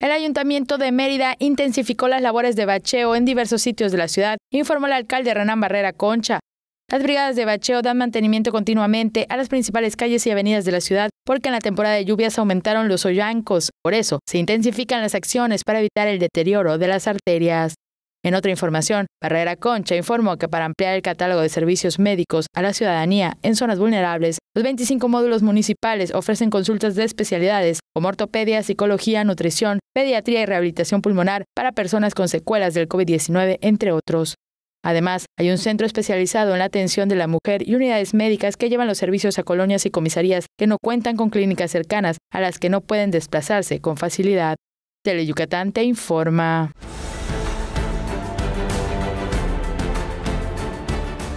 El Ayuntamiento de Mérida intensificó las labores de bacheo en diversos sitios de la ciudad, informó el alcalde Renan Barrera Concha. Las brigadas de bacheo dan mantenimiento continuamente a las principales calles y avenidas de la ciudad porque en la temporada de lluvias aumentaron los hoyancos. Por eso, se intensifican las acciones para evitar el deterioro de las arterias. En otra información, Barrera Concha informó que para ampliar el catálogo de servicios médicos a la ciudadanía en zonas vulnerables, los 25 módulos municipales ofrecen consultas de especialidades como ortopedia, psicología, nutrición, pediatría y rehabilitación pulmonar para personas con secuelas del COVID-19, entre otros. Además, hay un centro especializado en la atención de la mujer y unidades médicas que llevan los servicios a colonias y comisarías que no cuentan con clínicas cercanas a las que no pueden desplazarse con facilidad. Teleyucatán te informa.